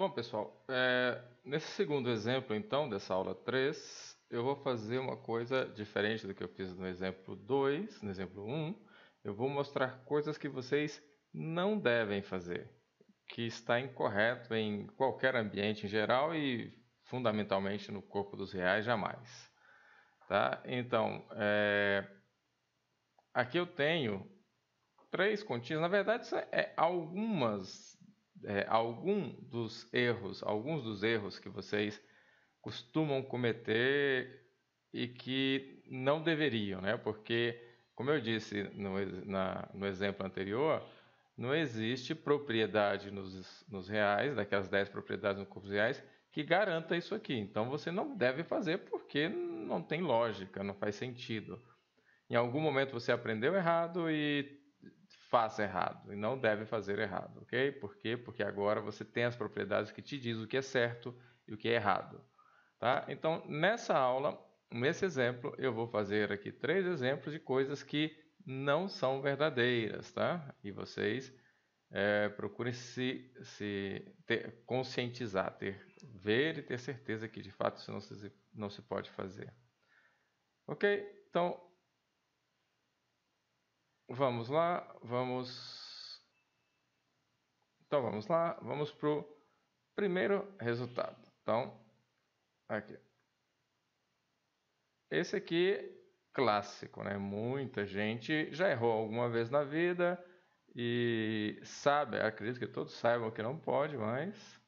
Bom, pessoal, é, nesse segundo exemplo, então, dessa aula 3, eu vou fazer uma coisa diferente do que eu fiz no exemplo 2, no exemplo 1. Eu vou mostrar coisas que vocês não devem fazer, que está incorreto em qualquer ambiente em geral e fundamentalmente no corpo dos reais jamais. Tá? Então, é... aqui eu tenho três continhas, na verdade é, é algumas é, algum dos erros, alguns dos erros que vocês costumam cometer e que não deveriam, né? Porque, como eu disse no, na, no exemplo anterior, não existe propriedade nos, nos reais, daquelas 10 propriedades no corpo reais, que garanta isso aqui. Então você não deve fazer porque não tem lógica, não faz sentido. Em algum momento você aprendeu errado e faça errado e não deve fazer errado, ok? Por quê? Porque agora você tem as propriedades que te diz o que é certo e o que é errado, tá? Então, nessa aula, nesse exemplo, eu vou fazer aqui três exemplos de coisas que não são verdadeiras, tá? E vocês é, procurem se, se ter, conscientizar, ter ver e ter certeza que de fato isso não se, não se pode fazer. Ok? Então, Vamos lá, vamos. Então vamos lá, vamos para o primeiro resultado. Então, aqui. Esse aqui, clássico, né? Muita gente já errou alguma vez na vida e sabe, acredito que todos saibam que não pode mais.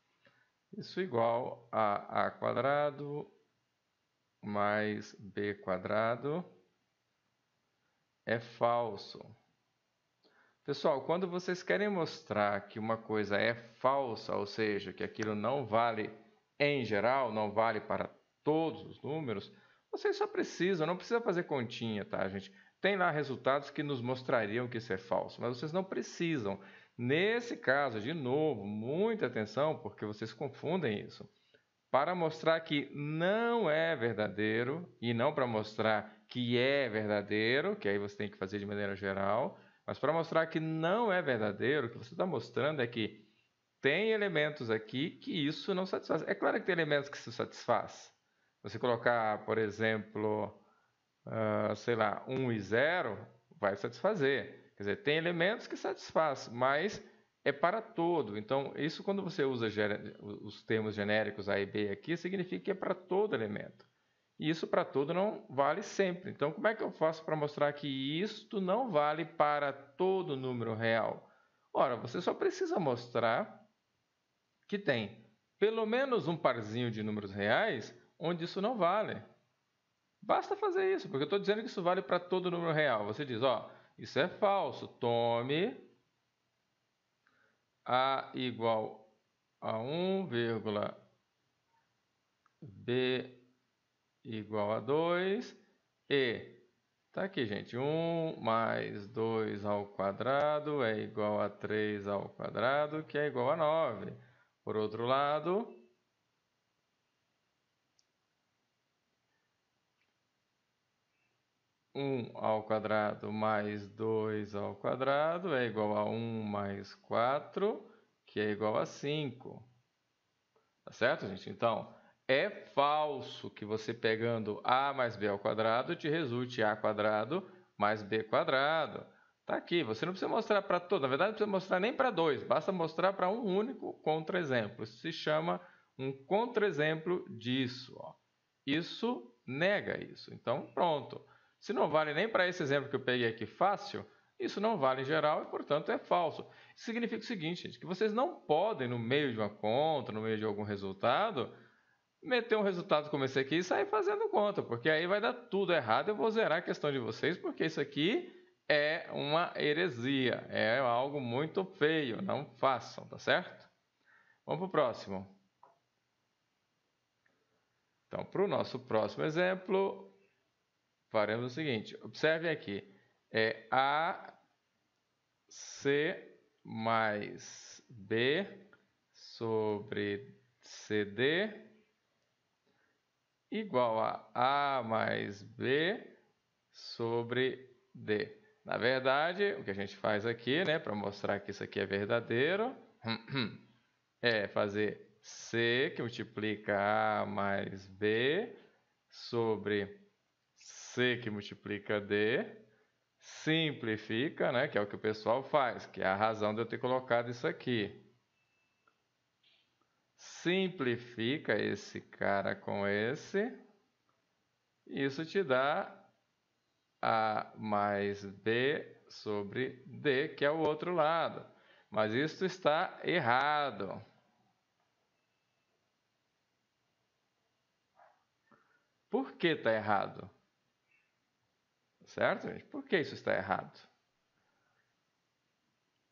Isso igual a a quadrado mais b quadrado é falso. Pessoal, quando vocês querem mostrar que uma coisa é falsa, ou seja, que aquilo não vale em geral, não vale para todos os números, vocês só precisam, não precisa fazer continha, tá, gente? Tem lá resultados que nos mostrariam que isso é falso, mas vocês não precisam. Nesse caso, de novo, muita atenção, porque vocês confundem isso para mostrar que não é verdadeiro e não para mostrar que é verdadeiro, que aí você tem que fazer de maneira geral, mas para mostrar que não é verdadeiro, o que você está mostrando é que tem elementos aqui que isso não satisfaz. É claro que tem elementos que se satisfaz. Você colocar, por exemplo, uh, sei lá, 1 e 0, vai satisfazer. Quer dizer, tem elementos que satisfaz, mas é para todo. Então, isso quando você usa os termos genéricos A e B aqui, significa que é para todo elemento. E isso para todo não vale sempre. Então, como é que eu faço para mostrar que isto não vale para todo número real? Ora, você só precisa mostrar que tem pelo menos um parzinho de números reais onde isso não vale. Basta fazer isso, porque eu estou dizendo que isso vale para todo número real. Você diz, ó, isso é falso, tome a igual a 1, vírgula, B igual a 2 e tá aqui, gente, 1 mais 2 ao quadrado é igual a 3 ao quadrado, que é igual a 9. Por outro lado, 1 ao quadrado mais 2 ao quadrado é igual a 1 mais 4, que é igual a 5. Tá certo, gente? Então, é falso que você pegando a mais b ao quadrado te resulte a quadrado mais b quadrado. Tá aqui, você não precisa mostrar para todo, na verdade não precisa mostrar nem para dois, basta mostrar para um único contra-exemplo. Isso se chama um contra-exemplo disso. Ó. Isso nega isso. Então, pronto. Se não vale nem para esse exemplo que eu peguei aqui fácil, isso não vale em geral e, portanto, é falso. Isso significa o seguinte, gente, que vocês não podem, no meio de uma conta, no meio de algum resultado, meter um resultado como esse aqui e sair fazendo conta, porque aí vai dar tudo errado. Eu vou zerar a questão de vocês, porque isso aqui é uma heresia, é algo muito feio. Não façam, tá certo? Vamos para o próximo. Então, para o nosso próximo exemplo, Faremos é o seguinte, observem aqui, é AC mais B sobre CD igual a A mais B sobre D. Na verdade, o que a gente faz aqui, né, para mostrar que isso aqui é verdadeiro, é fazer C que multiplica A mais B sobre C que multiplica D simplifica, né, que é o que o pessoal faz, que é a razão de eu ter colocado isso aqui. Simplifica esse cara com esse. Isso te dá A mais B sobre D, que é o outro lado. Mas isso está errado. Por que está errado? Certo, gente? Por que isso está errado?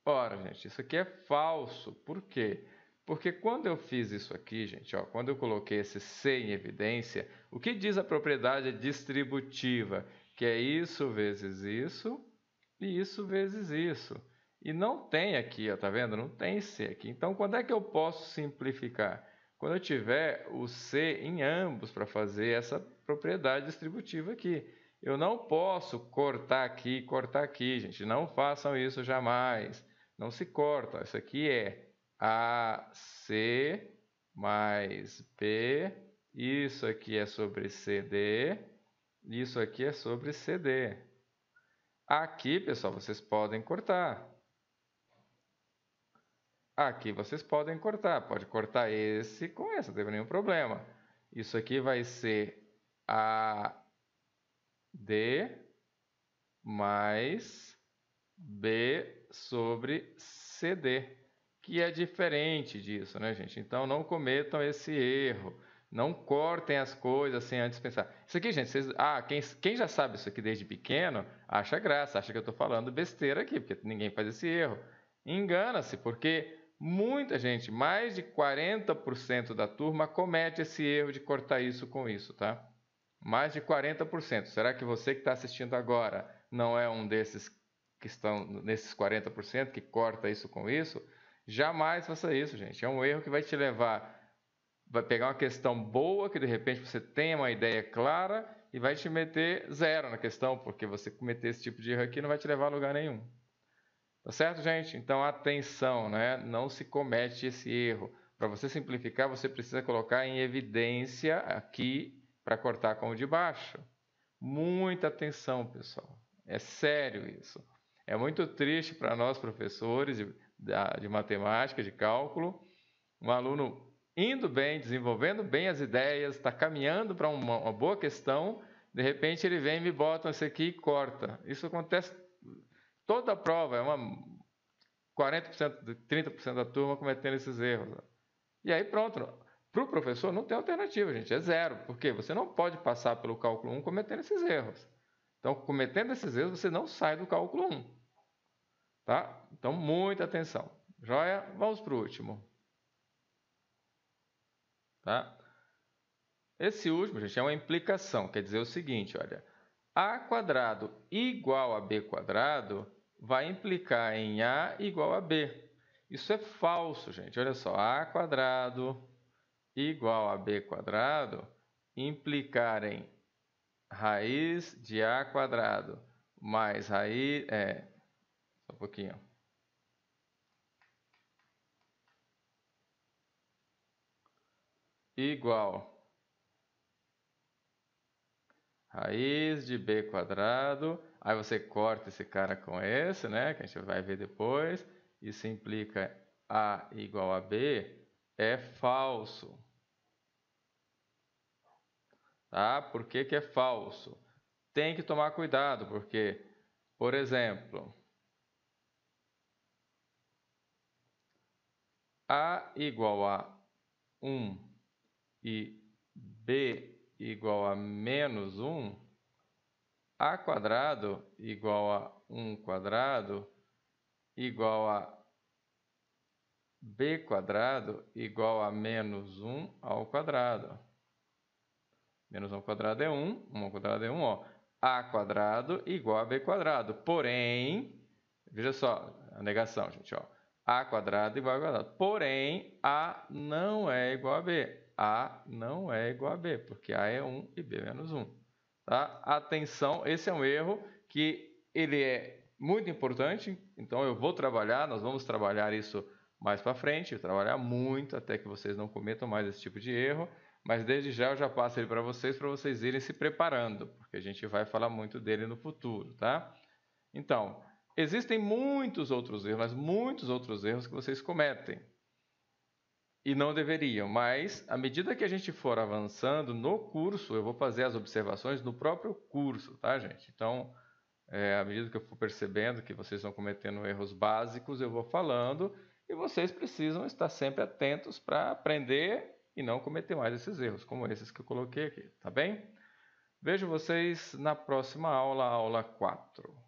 Ora, gente, isso aqui é falso. Por quê? Porque quando eu fiz isso aqui, gente, ó, quando eu coloquei esse C em evidência, o que diz a propriedade é distributiva? Que é isso vezes isso e isso vezes isso. E não tem aqui, ó, tá vendo? Não tem C aqui. Então, quando é que eu posso simplificar? Quando eu tiver o C em ambos para fazer essa propriedade distributiva aqui. Eu não posso cortar aqui, cortar aqui, gente. Não façam isso jamais. Não se corta. Isso aqui é AC mais B. Isso aqui é sobre CD. Isso aqui é sobre CD. Aqui, pessoal, vocês podem cortar. Aqui vocês podem cortar. Pode cortar esse com esse, não teve nenhum problema. Isso aqui vai ser A D mais B sobre CD, que é diferente disso, né, gente? Então não cometam esse erro. Não cortem as coisas sem antes pensar. Isso aqui, gente, vocês, ah, quem, quem já sabe isso aqui desde pequeno, acha graça, acha que eu estou falando besteira aqui, porque ninguém faz esse erro. Engana-se, porque muita gente, mais de 40% da turma, comete esse erro de cortar isso com isso, tá? mais de 40%. Será que você que está assistindo agora não é um desses que estão nesses 40% que corta isso com isso? Jamais faça isso, gente. É um erro que vai te levar, vai pegar uma questão boa que de repente você tem uma ideia clara e vai te meter zero na questão, porque você cometer esse tipo de erro aqui não vai te levar a lugar nenhum. Tá certo, gente? Então atenção, né? Não se comete esse erro. Para você simplificar, você precisa colocar em evidência aqui para cortar com o de baixo. Muita atenção, pessoal. É sério isso. É muito triste para nós professores de, de, matemática, de cálculo, um aluno indo bem, desenvolvendo bem as ideias, está caminhando para uma, uma, boa questão, de repente ele vem e me bota isso aqui e corta. Isso acontece toda a prova, é uma 40%, 30% da turma cometendo esses erros. E aí pronto, para o professor não tem alternativa, gente, é zero, porque você não pode passar pelo cálculo 1 cometendo esses erros. Então, cometendo esses erros, você não sai do cálculo 1. Tá? Então, muita atenção. Joia? Vamos para o último. Tá? Esse último, gente, é uma implicação, quer dizer o seguinte, olha, a quadrado igual a b quadrado vai implicar em a igual a b. Isso é falso, gente. Olha só, a quadrado igual a b quadrado implicarem raiz de a quadrado mais raiz é só um pouquinho igual raiz de b quadrado aí você corta esse cara com esse né que a gente vai ver depois isso implica a igual a b é falso. Tá? Por que, que é falso? Tem que tomar cuidado, porque, por exemplo, A igual a 1 e B igual a menos 1, A quadrado igual a 1 quadrado igual a b quadrado igual a menos 1 ao quadrado. Menos 1 ao quadrado é 1, 1 ao quadrado é 1, ó. a quadrado igual a b quadrado. Porém, veja só a negação, gente, ó. a quadrado igual a quadrado. Porém, a não é igual a b. a não é igual a b, porque a é 1 e b é menos 1. Tá? Atenção, esse é um erro que ele é muito importante, então eu vou trabalhar, nós vamos trabalhar isso mais para frente, trabalhar muito até que vocês não cometam mais esse tipo de erro, mas desde já eu já passo ele para vocês para vocês irem se preparando, porque a gente vai falar muito dele no futuro, tá? Então, existem muitos outros erros, mas muitos outros erros que vocês cometem. E não deveriam, mas à medida que a gente for avançando no curso, eu vou fazer as observações no próprio curso, tá, gente? Então, é, à medida que eu for percebendo que vocês estão cometendo erros básicos, eu vou falando e vocês precisam estar sempre atentos para aprender e não cometer mais esses erros, como esses que eu coloquei aqui, tá bem? Vejo vocês na próxima aula, aula 4.